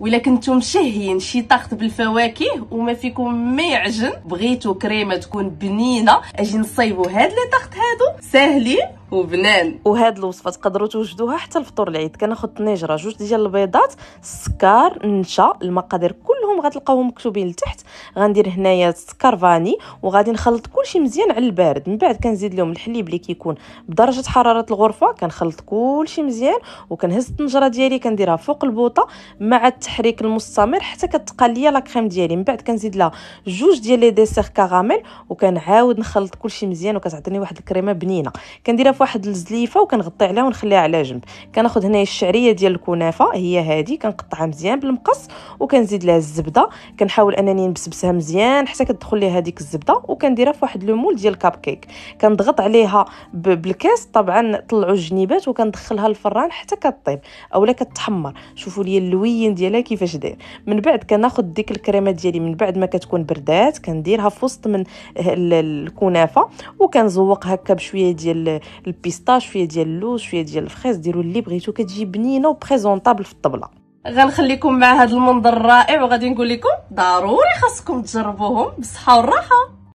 وإلا كنتو مشهيين شي طاخت بالفواكه وما فيكم ما يعجن بغيتو كريمه تكون بنينه اجي نصايبو هاد لي طاخت هادو ساهلين وبنان وهاد الوصفه تقدروا توجدوها حتى لفطور العيد كناخذ طنجره جوج ديال البيضات السكر النشا المقادير كلهم غتلقاوهم مكتوبين لتحت غندير هنايا السكر فاني وغادي نخلط كلشي مزيان على البارد من بعد كنزيد لهم الحليب اللي كيكون بدرجه حراره الغرفه كنخلط كلشي مزيان وكنهز الطنجره ديالي كنديرها فوق البوطه مع التحريك المستمر حتى كتقال ليا لا كريم ديالي من بعد كنزيد لها جوج ديال لي ديسير كراميل وكنعاود نخلط كلشي مزيان وكتعطيني واحد الكريمه بنينه كنديرها في واحد الزليفه وكنغطي عليها ونخليها على جنب كناخذ هنايا الشعريه ديال الكنافه هي هذه كنقطعها مزيان بالمقص وكنزيد لها الزبده كنحاول انني نبسبسها مزيان حتى كتدخل ليها هذيك الزبده وكنديرها في واحد لومول ديال الكاب كيك كنضغط عليها بالكاس طبعا طلعوا الجنيبات وكندخلها الفران حتى كطيب اولا كتحمر شوفوا لي اللوين ديالها كيفاش داير من بعد كناخذ ديك الكريمه ديالي من بعد ما كتكون بردات كنديرها في وسط من الكنافه وكنزوق هكا بشويه ديال البيستاش شويه ديال اللوز شويه ديال الفريز ديروا اللي بغيتو كتجي بنينه وبريزونطابل في الطبله غنخليكم مع هذا المنظر الرائع وغادي نقول لكم ضروري خاصكم تجربوهم بالصحه والراحه